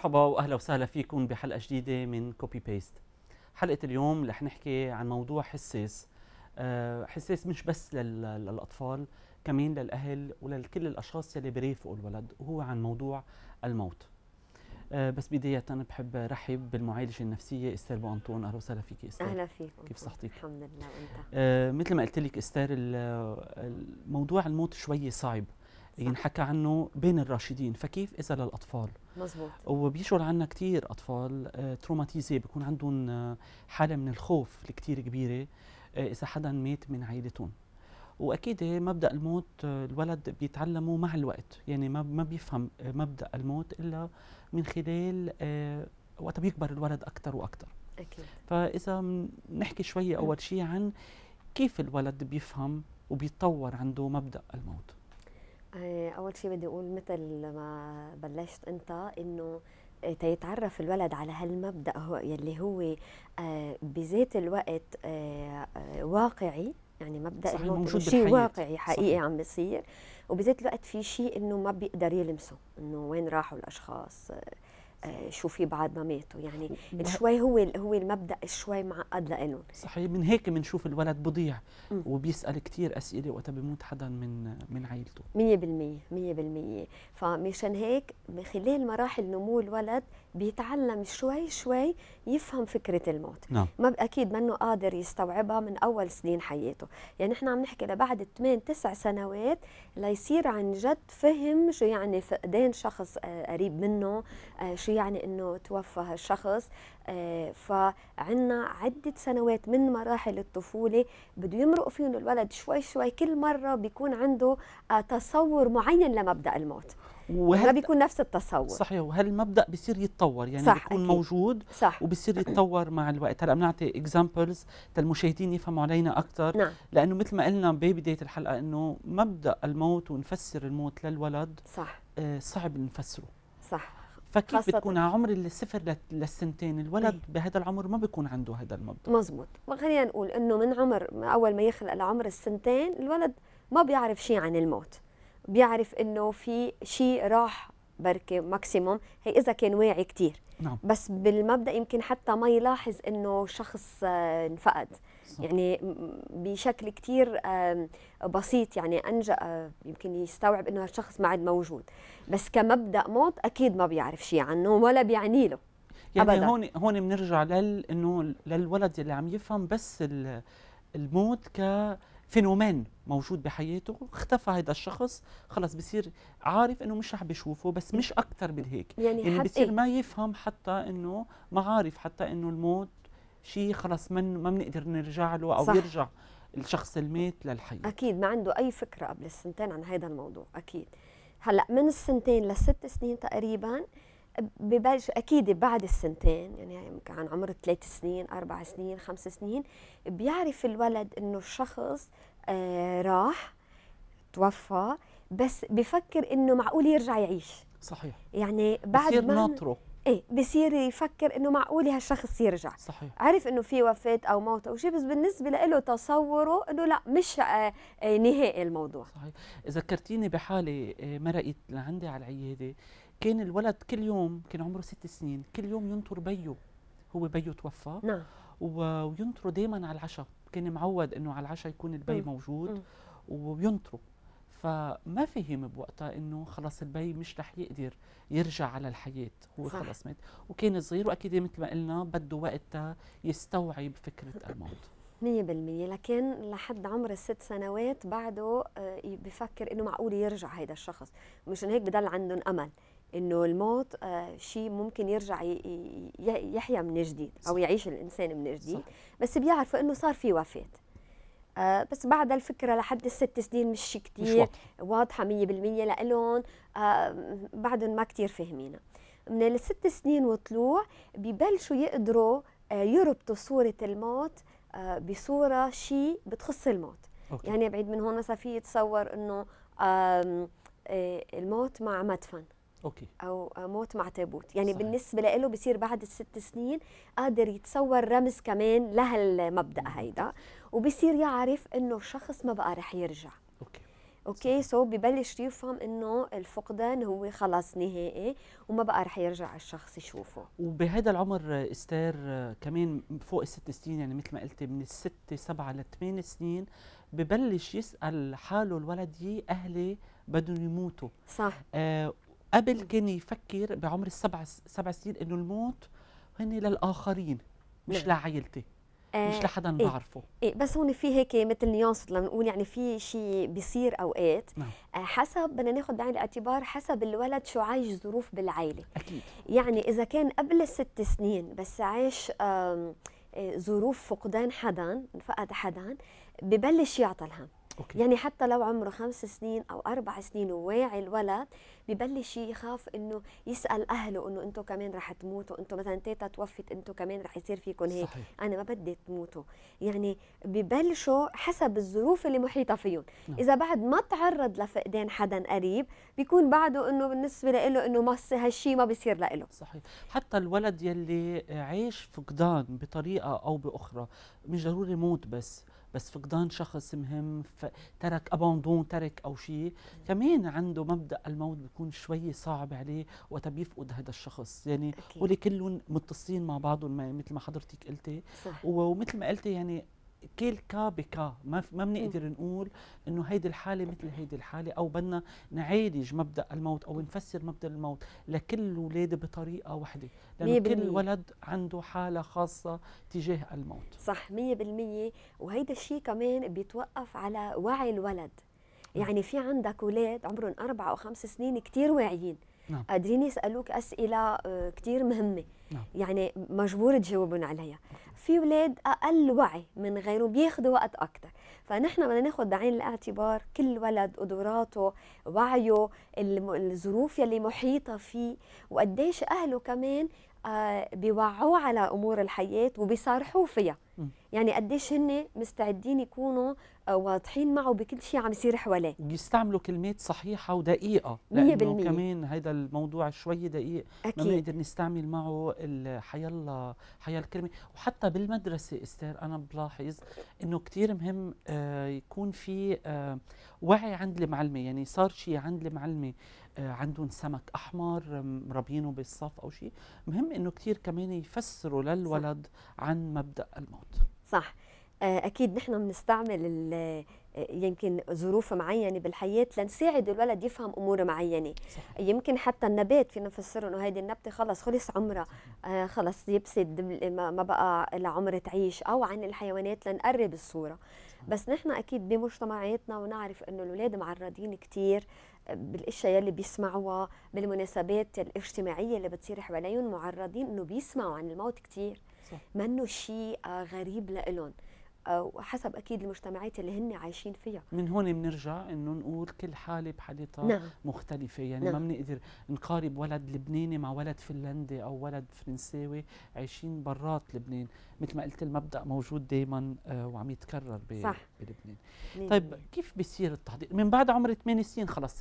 مرحبا واهلا وسهلا فيكم بحلقه جديده من كوبي بيست. حلقه اليوم رح نحكي عن موضوع حساس آه، حساس مش بس للاطفال كمان للاهل ولكل الاشخاص يلي بيرافقوا الولد وهو عن موضوع الموت. آه، بس بدايه بحب رحب بالمعالجه النفسيه استاذ بو انطون اهلا وسهلا فيك استاذ اهلا فيك كيف صحتك؟ الحمد لله وانت آه، مثل ما قلت لك استاذ موضوع الموت شوي صعب ينحكى عنه بين الراشدين فكيف اذا للاطفال مزبوط وبيشغل عنا كثير اطفال تروماتيزي آه، بيكون عندهم آه، حاله من الخوف كثير كبيره آه، اذا حدا مات من عائلتهم واكيد مبدا الموت الولد بيتعلمه مع الوقت يعني ما ما بيفهم مبدا الموت الا من خلال وقت بيكبر الولد اكثر واكثر اكيد فاذا نحكي شوي اول شيء عن كيف الولد بيفهم وبيتطور عنده مبدا الموت آه، اول شيء بدي اقول مثل ما بلشت انت انه آه، تيتعرف الولد على هالمبدا هو يلي هو آه، بذات الوقت واقعي يعني مبدا انه شيء واقعي حقيقي صحيح. عم بيصير وبذات الوقت في شيء انه ما بيقدر يلمسه انه وين راحوا الاشخاص آه، شو في بعد ما ماتوا يعني شوي هو هو المبدا شوي معقد لإلهم صحيح من هيك بنشوف الولد بضيع وبيسال كثير اسئله وقت بيموت حدا من من عائلته 100% 100% فمشان هيك خلال مراحل نمو الولد بيتعلم شوي شوي يفهم فكره الموت نعم. ما اكيد منه قادر يستوعبها من اول سنين حياته يعني نحن عم نحكي لبعد 8 9 سنوات ليصير عن جد فهم شو يعني فقدان شخص آه، قريب منه آه، شو شو يعني انه توفى هالشخص آه، فعنا عدة سنوات من مراحل الطفولة بده يمرق فيهم الولد شوي شوي كل مرة بيكون عنده آه، تصور معين لمبدأ الموت وهل ما بيكون نفس التصور صحيح وهالمبدا بصير يتطور يعني صح بيكون أكيد. موجود صح وبصير يتطور مع الوقت هلا بنعطي اكزامبلز للمشاهدين يفهموا علينا اكثر نعم. لانه مثل ما قلنا ببدايه الحلقه انه مبدا الموت ونفسر الموت للولد صح آه صعب نفسره صح فكيف بتكون عمر الصفر للسنتين الولد طيب. بهذا العمر ما بيكون عنده هذا المبدا مزبوط وخلينا نقول انه من عمر اول ما يخلق لعمر السنتين الولد ما بيعرف شيء عن الموت بيعرف انه في شيء راح بركي ماكسيموم هي اذا كان واعي كثير نعم. بس بالمبدا يمكن حتى ما يلاحظ انه شخص آه، انفقد يعني بشكل كثير بسيط يعني أنجأ آه، يمكن يستوعب أنه هالشخص ما عاد موجود بس كمبدأ موت أكيد ما بيعرف شيء عنه ولا بيعني له يعني أبدا. هون هون بنرجع لل انه للولد اللي عم يفهم بس الموت كفينومين موجود بحياته اختفى هذا الشخص خلص بصير عارف انه مش رح بشوفه بس مش اكثر من هيك يعني, يعني بصير إيه؟ ما يفهم حتى انه ما عارف حتى انه الموت شيء خلص من ما بنقدر نرجع له او صح. يرجع الشخص الميت للحياه اكيد ما عنده اي فكره قبل السنتين عن هذا الموضوع اكيد هلا من السنتين لست سنين تقريبا ببلش اكيد بعد السنتين يعني عن عمر ثلاث سنين اربع سنين خمس سنين بيعرف الولد انه الشخص آه راح توفى بس بفكر انه معقول يرجع يعيش صحيح يعني بعد ما ناطره ايه بصير يفكر انه معقول هالشخص يرجع صحيح عرف انه في وفاه او موت او شيء بس بالنسبه له تصوره انه لا مش آه، آه، نهائي الموضوع صحيح ذكرتيني بحاله آه، مرقت لعندي على العياده كان الولد كل يوم كان عمره ست سنين كل يوم ينطر بيه هو بيه توفى نعم وينطره دائما على العشاء كان معود انه على العشاء يكون البي موجود وينطروا وينطره فما فهم بوقتها انه خلص البي مش رح يقدر يرجع على الحياه هو صح. خلص مات وكان صغير واكيد مثل ما قلنا بده وقت يستوعب فكره الموت 100% لكن لحد عمر الست سنوات بعده آه، بفكر انه معقول يرجع هيدا الشخص مشان هيك بضل عندهم امل انه الموت آه، شيء ممكن يرجع يحيا من جديد او يعيش الانسان من جديد صح. بس بيعرفوا انه صار في وفاه آه، بس بعد الفكره لحد الست سنين مش كثير واضحه 100% لإلهم آه، بعدهم ما كثير فاهمينها من الست سنين وطلوع ببلشوا يقدروا آه، يربطوا صوره الموت بصوره شيء بتخص الموت أوكي. يعني بعيد من هون مثلا في يتصور انه الموت مع مدفن أوكي. او موت مع تابوت يعني صحيح. بالنسبه له بصير بعد الست سنين قادر يتصور رمز كمان لهالمبدا هيدا وبصير يعرف انه الشخص ما بقى رح يرجع اوكي اوكي سو so ببلش يفهم انه الفقدان هو خلاص نهائي وما بقى رح يرجع الشخص يشوفه وبهذا العمر استار كمان فوق الست سنين يعني مثل ما قلتي من الست سبعة لثمان سنين ببلش يسال حاله الولد اهلي بدهم يموتوا صح آه قبل كان يفكر بعمر السبع سبع سنين انه الموت هن للاخرين مش نعم. لعائلتي مش آه، لحدا إيه بعرفه إيه بس هون في هيك مثل نيانس لما نقول يعني في شيء بيصير اوقات نعم. آه، حسب بدنا ناخذ بعين الاعتبار حسب الولد شو عايش ظروف بالعائله اكيد يعني اذا كان قبل الست سنين بس عايش آه، ظروف فقدان حدا انفقد حدا ببلش يعطى الهم أوكي. يعني حتى لو عمره خمس سنين او اربع سنين وواعي الولد ببلش يخاف انه يسال اهله انه انتم كمان رح تموتوا انتم مثلا تيتا توفت انتم كمان رح يصير فيكم هيك صحيح. انا ما بدي تموتوا يعني ببلشوا حسب الظروف اللي محيطه فيهم نعم. اذا بعد ما تعرض لفقدان حدا قريب بيكون بعده انه بالنسبه له انه ما هالشيء ما بيصير له صحيح حتى الولد يلي عايش فقدان بطريقه او باخرى مش ضروري موت بس بس فقدان شخص مهم ترك اباندون ترك او شيء كمان عنده مبدا الموت بيكون شوي صعب عليه وقت بيفقد هذا الشخص يعني ولكلهم متصلين مع بعضهم مثل ما حضرتك قلتي ومثل ما قلتي يعني كل كا بكا ما ما بنقدر نقول انه هيدي الحاله مثل هيدي الحاله او بدنا نعالج مبدا الموت او نفسر مبدا الموت لكل الاولاد بطريقه وحده لانه كل ولد عنده حاله خاصه تجاه الموت صح 100% وهيدا الشيء كمان بيتوقف على وعي الولد يعني في عندك اولاد عمرهم اربع او خمس سنين كثير واعيين نعم. قادرين يسالوك اسئله آه، كثير مهمه نعم. يعني مجبور تجاوبهم عليها في اولاد اقل وعي من غيره بياخذوا وقت اكثر فنحن بدنا ناخذ بعين الاعتبار كل ولد قدراته وعيه الظروف يلي محيطه فيه وقديش اهله كمان آه، بيوعوه على امور الحياه وبيصارحوه فيها م. يعني قديش هن مستعدين يكونوا آه، واضحين معه بكل شيء عم يصير حواليه بيستعملوا كلمات صحيحه ودقيقه 100% كمان هذا الموضوع شوي دقيق أكيد. ما بنقدر نستعمل معه الله حيا الكلمه وحتى بالمدرسه استاذ انا بلاحظ انه كثير مهم آه، يكون في آه، وعي عند المعلمه يعني صار شيء عند المعلمه عندهم سمك احمر مربينه بالصف او شيء مهم انه كثير كمان يفسروا للولد صح. عن مبدا الموت صح آه، اكيد نحن بنستعمل آه، يمكن ظروف معينه بالحياه لنساعد الولد يفهم امور معينه صح. يمكن حتى النبات فينا نفسره انه هيدي النبته خلص خلص عمرها آه خلص يبسد ما بقى لها عمر تعيش او عن الحيوانات لنقرب الصوره بس نحن اكيد بمجتمعاتنا ونعرف انه الاولاد معرضين كثير بالاشياء اللي بيسمعوها بالمناسبات الاجتماعيه اللي بتصير حواليهم معرضين انه بيسمعوا عن الموت كثير منه شيء غريب لهم وحسب اكيد المجتمعات اللي هن عايشين فيها من هون بنرجع انه نقول كل حاله بحالتها نعم. مختلفه يعني نعم. ما بنقدر نقارب ولد لبناني مع ولد فنلندي او ولد فرنساوي عايشين برات لبنان مثل ما قلت المبدا موجود دائما آه، وعم يتكرر صح. بلبنان مين. طيب كيف بيصير التحضير من بعد عمر 8 سنين خلص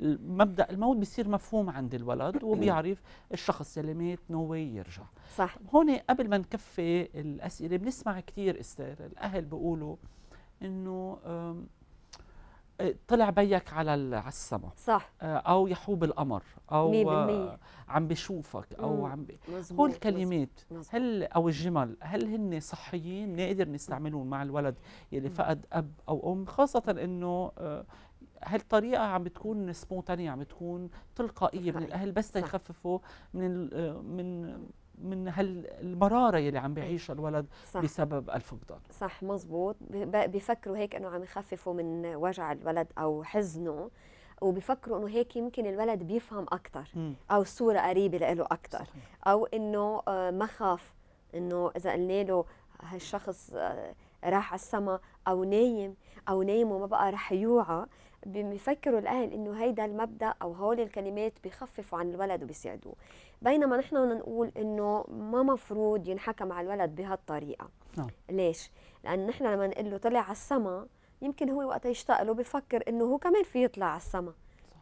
المبدا الموت بيصير مفهوم عند الولد وبيعرف الشخص اللي مات نو يرجع صح هون قبل ما نكفي الاسئله بنسمع كثير استاذ الاهل بيقولوا انه آه، طلع بيك على على السما صح آه، او يحوب القمر او مية آه، عم بشوفك او عم ب... هول الكلمات مزبوط. هل او الجمل هل هن صحيين نقدر نستعملهم مع الولد يلي فقد اب او ام خاصه انه هالطريقه عم بتكون سبونتانيه عم بتكون تلقائيه من الاهل بس تخففوا من من من هالمراره يلي عم بيعيشها الولد صح. بسبب الفقدان صح مزبوط بفكروا هيك انه عم يخففوا من وجع الولد او حزنه وبفكروا انه هيك يمكن الولد بيفهم اكثر او الصوره قريبه له اكثر او انه آه، ما خاف انه اذا قلنا له هالشخص آه، راح على السما او نايم او نايم وما بقى رح يوعى بيفكروا الاهل انه هيدا المبدا او هول الكلمات بخففوا عن الولد وبيساعدوه بينما نحن بدنا نقول انه ما مفروض ينحكى مع الولد بهالطريقه نعم. ليش لان نحن لما نقول له طلع على السما يمكن هو وقت يشتاق له بفكر انه هو كمان في يطلع على السما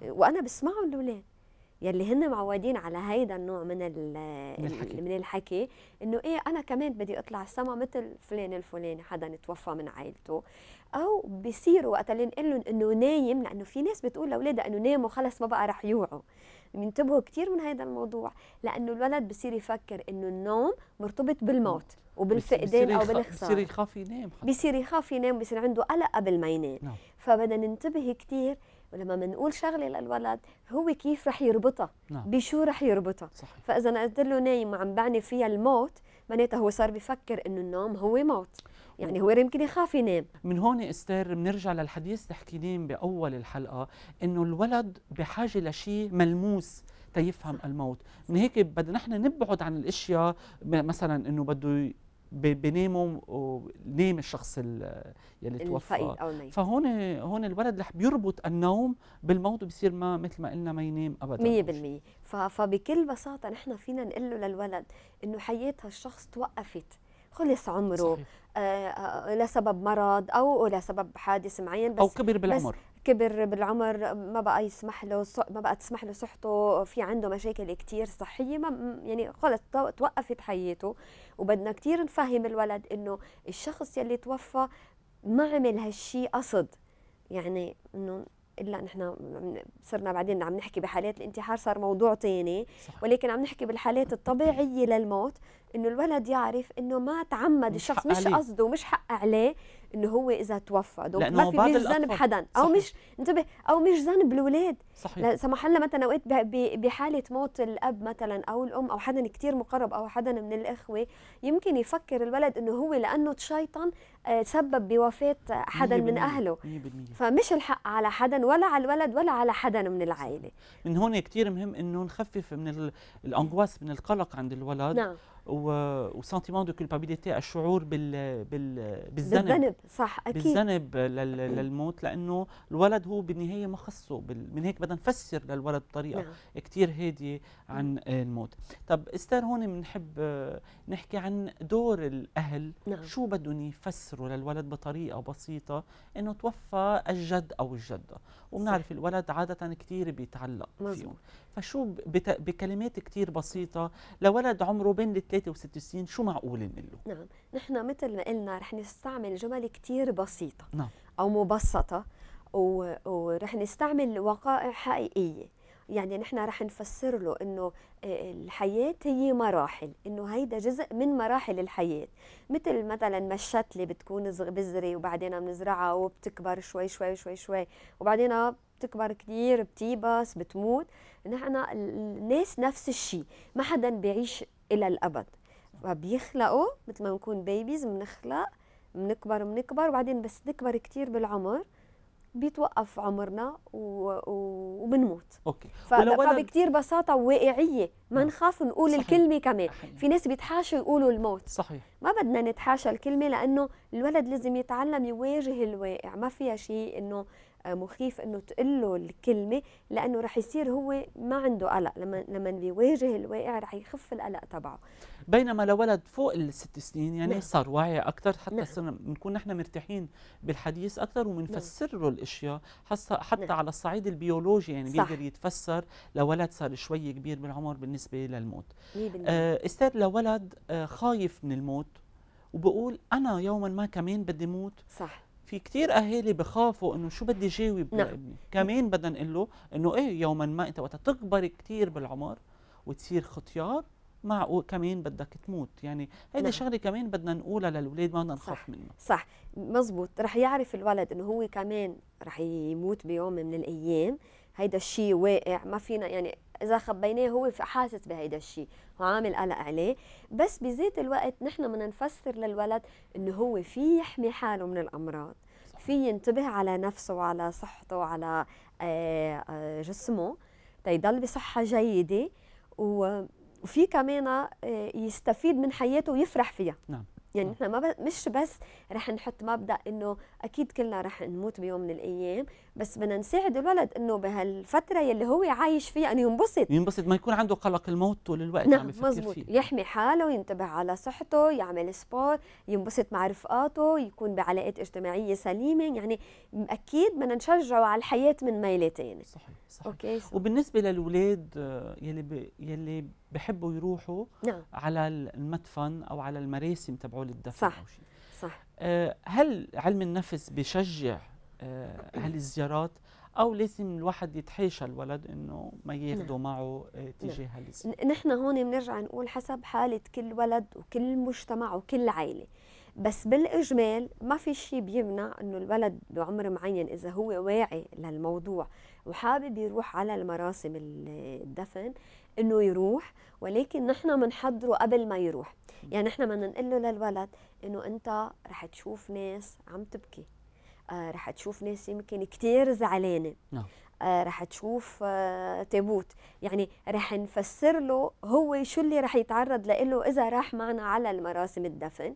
وانا بسمعه الاولاد يلي هن معودين على هيدا النوع من الحكي, من الحكي انه ايه انا كمان بدي اطلع السما مثل فلان الفلاني حدا توفى من عائلته او بصيروا وقت اللي نقول لهم انه نايم لانه في ناس بتقول لاولادها انه ناموا خلص ما بقى رح يوعوا بينتبهوا كثير من هذا الموضوع لانه الولد بصير يفكر انه النوم مرتبط بالموت نعم. وبالفقدان او بالخساره بصير يخاف ينام بصير يخاف ينام بصير عنده قلق قبل ما ينام نعم. فبدنا ننتبه كثير ولما بنقول شغله للولد هو كيف رح يربطها نعم. بشو رح يربطها صحيح. فاذا انا قلت له نايم وعم بعني فيها الموت معناتها هو صار بفكر انه النوم هو موت يعني هو يمكن يخاف ينام من هون استير بنرجع للحديث تحكيين باول الحلقه انه الولد بحاجه لشيء ملموس تيفهم الموت من هيك بدنا نحن نبعد عن الاشياء مثلا انه بده بنيمه نيم الشخص اللي توفى فهون هون الولد رح بيربط النوم بالموت بصير ما مثل ما قلنا ما ينام ابدا 100% فبكل بساطه نحن فينا نقول له للولد انه حياه هالشخص توقفت خلص عمره صحيح. آه, آه، لسبب مرض او لسبب حادث معين بس او كبر بالعمر كبر بالعمر ما بقى يسمح له ما بقى تسمح له صحته في عنده مشاكل كتير صحيه ما يعني خلص توقفت حياته وبدنا كتير نفهم الولد انه الشخص يلي توفى ما عمل هالشي قصد يعني انه الا نحن صرنا بعدين عم نحكي بحالات الانتحار صار موضوع تاني ولكن عم نحكي بالحالات الطبيعيه للموت انه الولد يعرف انه ما تعمد الشخص مش قصده مش حق عليه انه هو اذا توفى دوك ما في مش ذنب حدا او مش انتبه او مش ذنب الاولاد صحيح سمح لنا مثلا اوقات بحاله موت الاب مثلا او الام او حدا كثير مقرب او حدا من الاخوه يمكن يفكر الولد انه هو لانه تشيطن آه، سبب بوفاه حدا من اهله 100% فمش الحق على حدا ولا على الولد ولا على حدا من العائله من هون كثير مهم انه نخفف من الانغواس من القلق عند الولد نعم وسنتيمون دو كولبابيليتي الشعور بال بال بالذنب صح اكيد بالذنب للموت لانه الولد هو بالنهايه ما خصه من هيك بدنا نفسر للولد بطريقه نعم. كثير هاديه عن الموت طب استاذ هون بنحب نحكي عن دور الاهل نعم. شو بدهم يفسروا للولد بطريقه بسيطه انه توفى الجد او الجده وبنعرف الولد عادة كتير بيتعلق مزبوط. فيهم فشو بت... بكلمات كتير بسيطة لولد عمره بين الثلاثة وست سنين شو معقول نقول له نعم نحن مثل ما قلنا رح نستعمل جمل كتير بسيطة نعم. أو مبسطة و... ورح نستعمل وقائع حقيقية يعني نحن رح نفسر له انه آه، الحياه هي مراحل انه هيدا جزء من مراحل الحياه مثل مثلا ما الشتله بتكون بذره وبعدين بنزرعها وبتكبر شوي شوي شوي شوي وبعدين بتكبر كثير بتيبس بتموت نحن الناس نفس الشيء ما حدا بيعيش الى الابد فبيخلقوا مثل ما بنكون بيبيز بنخلق بنكبر بنكبر وبعدين بس نكبر كثير بالعمر بيتوقف عمرنا و... و... وبنموت اوكي ف... بكثير بساطه وواقعيه ما نعم. نخاف نقول صحيح. الكلمه كمان صحيح. في ناس بيتحاشوا يقولوا الموت صحيح ما بدنا نتحاشى الكلمه لانه الولد لازم يتعلم يواجه الواقع ما فيها شيء انه آه، مخيف انه تقول له الكلمه لانه رح يصير هو ما عنده قلق لما لما بيواجه الواقع رح يخف القلق تبعه بينما لو ولد فوق الست سنين يعني نعم. صار واعي اكثر حتى نعم. بنكون نحن مرتاحين بالحديث اكثر وبنفسر نعم. له الاشياء حتى نعم. على الصعيد البيولوجي يعني صح. بيقدر يتفسر لولد صار شوي كبير بالعمر بالنسبه للموت آه استاذ لولد آه خايف من الموت وبقول انا يوما ما كمان بدي موت صح في كثير اهالي بخافوا انه شو بدي جاوب نعم. لابني كمان بدنا نقول له انه ايه يوما ما انت وقت تكبر كثير بالعمر وتصير ختيار معقول كمان بدك تموت يعني هيدي نعم. شغله كمان بدنا نقولها للاولاد ما بدنا نخاف منها صح مزبوط رح يعرف الولد انه هو كمان رح يموت بيوم من الايام هيدا الشيء واقع ما فينا يعني اذا خبيناه هو حاسس بهيدا الشيء وعامل قلق عليه بس بذات الوقت نحن بدنا نفسر للولد انه هو في يحمي حاله من الامراض في ينتبه على نفسه وعلى صحته وعلى آه، آه، جسمه تيضل بصحة جيدة و وفي كمان آه، يستفيد من حياته ويفرح فيها نعم يعني نحن نعم. ما ب... مش بس رح نحط مبدا انه اكيد كلنا رح نموت بيوم من الايام بس بدنا نساعد الولد انه بهالفتره يلي هو عايش فيها انه ينبسط ينبسط ما يكون عنده قلق الموت طول الوقت نعم عم مزبوط. فيه يحمي حاله ينتبه على صحته يعمل سبور ينبسط مع رفقاته يكون بعلاقات اجتماعيه سليمه يعني اكيد بدنا نشجعه على الحياه من ميله ثانيه صحيح صحيح اوكي صحيح. وبالنسبه للاولاد آه، يلي ب... يلي بحبوا يروحوا نعم. على المدفن او على المراسم تبعوا للدفن صح. او شيء صح آه هل علم النفس بشجع آه هالزيارات نعم. او لازم الواحد يتحاشى الولد انه ما ياخده نعم. معه آه، نعم. تجاه نعم. هالزيارات نحن هون بنرجع نقول حسب حاله كل ولد وكل مجتمع وكل عائله بس بالاجمال ما في شيء بيمنع انه الولد بعمر معين اذا هو واعي للموضوع وحابب يروح على المراسم الدفن انه يروح ولكن نحن بنحضره قبل ما يروح يعني نحن بدنا نقول له للولد انه انت رح تشوف ناس عم تبكي آه رح تشوف ناس يمكن كثير زعلانه نعم آه رح تشوف آه تابوت يعني رح نفسر له هو شو اللي رح يتعرض له إذا راح معنا على المراسم الدفن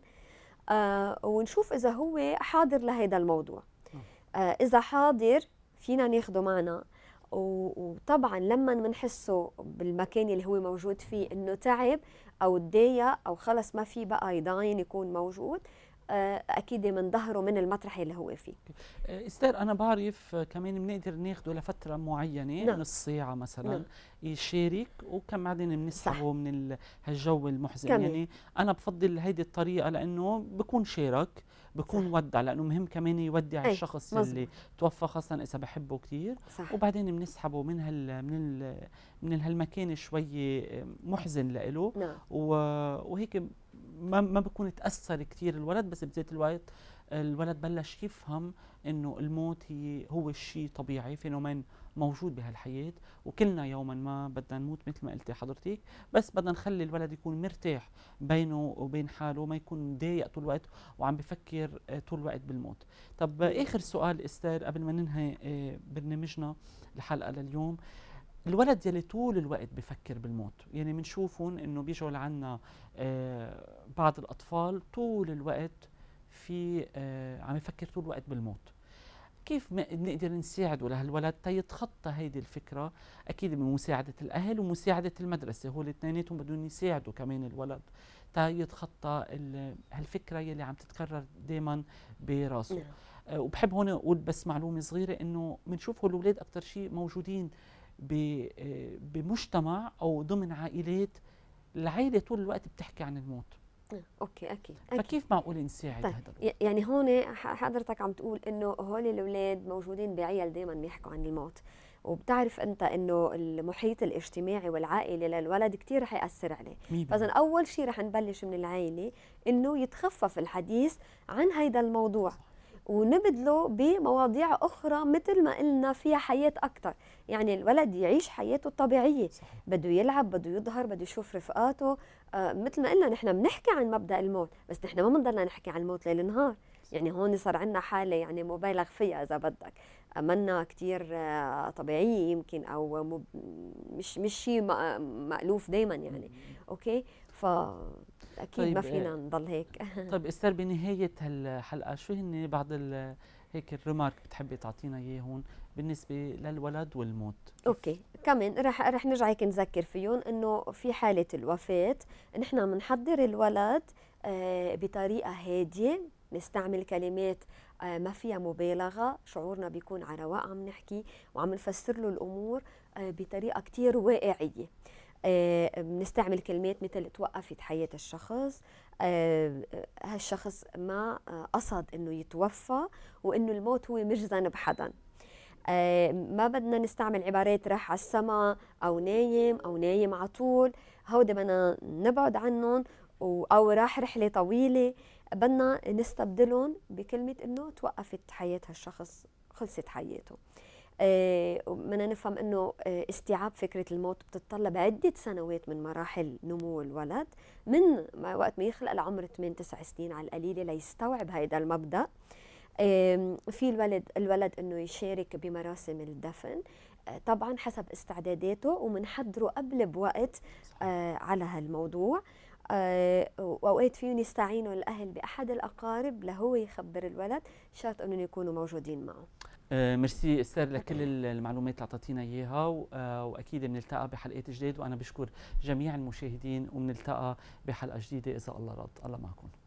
آه ونشوف إذا هو حاضر لهيدا الموضوع نعم. آه إذا حاضر فينا ناخده معنا وطبعا لما بنحسه بالمكان اللي هو موجود فيه انه تعب او تضايق او خلص ما في بقى يضاين يكون موجود آه، اكيد من من, من المطرح اللي هو فيه آه، استاذ انا بعرف كمان بنقدر ناخده لفتره معينه نعم. نص ساعه مثلا نعم. يشارك وكم بعدين بنسحبه من هالجو المحزن كمي. يعني انا بفضل هيدي الطريقه لانه بكون شارك بكون صح. ودع لانه مهم كمان يودع أي. الشخص مزبوط. اللي توفى خاصه اذا بحبه كثير وبعدين بنسحبه من هال من ال من هالمكان شوي آه، محزن لإله نعم. وهيك ما ما بكون تاثر كثير الولد بس بذات الوقت الولد بلش يفهم انه الموت هي هو الشيء طبيعي فينومين موجود بهالحياة وكلنا يوما ما بدنا نموت مثل ما قلتي حضرتك بس بدنا نخلي الولد يكون مرتاح بينه وبين حاله ما يكون مضايق طول الوقت وعم بفكر آه، طول الوقت بالموت طب آه، آخر سؤال استاذ قبل ما ننهي آه، برنامجنا الحلقة لليوم الولد يلي طول الوقت بفكر بالموت يعني بنشوفهم انه بيجوا لعنا بعض الاطفال طول الوقت في عم يفكر طول الوقت بالموت كيف بنقدر نساعده لهالولد تيتخطى طيب، هيدي الفكره اكيد بمساعده الاهل ومساعده المدرسه هو الاثنيناتهم بدهم يساعدوا كمان الولد تيتخطى طيب، هالفكره يلي عم تتكرر دائما براسه نعم. أه وبحب هون اقول بس معلومه صغيره انه بنشوف هالولاد اكثر شيء موجودين آه، بمجتمع او ضمن عائلات العائله طول الوقت بتحكي عن الموت طيب. اوكي اكيد, أكيد. فكيف معقول نساعد طيب. هذا يعني هون حضرتك عم تقول انه هول الاولاد موجودين بعيال دائما بيحكوا عن الموت وبتعرف انت انه المحيط الاجتماعي والعائلي للولد كثير رح ياثر عليه فاذا اول شيء رح نبلش من العائله انه يتخفف الحديث عن هذا الموضوع صح. ونبدله بمواضيع أخرى مثل ما قلنا فيها حياة أكثر يعني الولد يعيش حياته الطبيعية بده يلعب بده يظهر بده يشوف رفقاته آه مثل ما قلنا نحن بنحكي عن مبدأ الموت بس نحن ما بنضلنا نحكي عن الموت ليل نهار يعني هون صار عندنا حالة يعني مبالغ فيها إذا بدك منا كثير آه، طبيعية يمكن أو مش مش شيء مألوف دايما يعني أوكي ف اكيد طيب ما فينا آه، نضل هيك طيب استاذ بنهايه هالحلقه شو هن بعض هيك الريمارك بتحبي تعطينا اياه هون بالنسبه للولد والموت اوكي كمان رح رح نرجع هيك نذكر فيهم انه في حاله الوفاه نحن بنحضر الولد آه بطريقه هاديه نستعمل كلمات آه ما فيها مبالغة شعورنا بيكون على رواق عم نحكي وعم نفسر له الأمور آه بطريقة كتير واقعية آه، بنستعمل كلمات مثل توقفت حياة الشخص آه، آه، هالشخص ما قصد انه يتوفى وانه الموت هو مش ذنب حدا ما بدنا نستعمل عبارات راح على السما او نايم او نايم على طول هودا بدنا نبعد عنهم او راح رحله طويله بدنا نستبدلهم بكلمه انه توقفت حياه هالشخص خلصت حياته آه، بدنا نفهم انه آه، استيعاب فكره الموت بتتطلب عده سنوات من مراحل نمو الولد من وقت ما يخلق العمر 8 9 سنين على القليله ليستوعب هذا المبدا في الولد الولد انه يشارك بمراسم الدفن آه، طبعا حسب استعداداته ومنحضره قبل بوقت على هالموضوع واوقات فيهم يستعينوا الاهل باحد الاقارب لهو يخبر الولد شرط انهم يكونوا موجودين معه آه، ميرسي استر لكل المعلومات اللي اعطيتينا اياها آه، واكيد بنلتقى بحلقات جديد وانا بشكر جميع المشاهدين وبنلتقى بحلقه جديده اذا الله رد الله معكم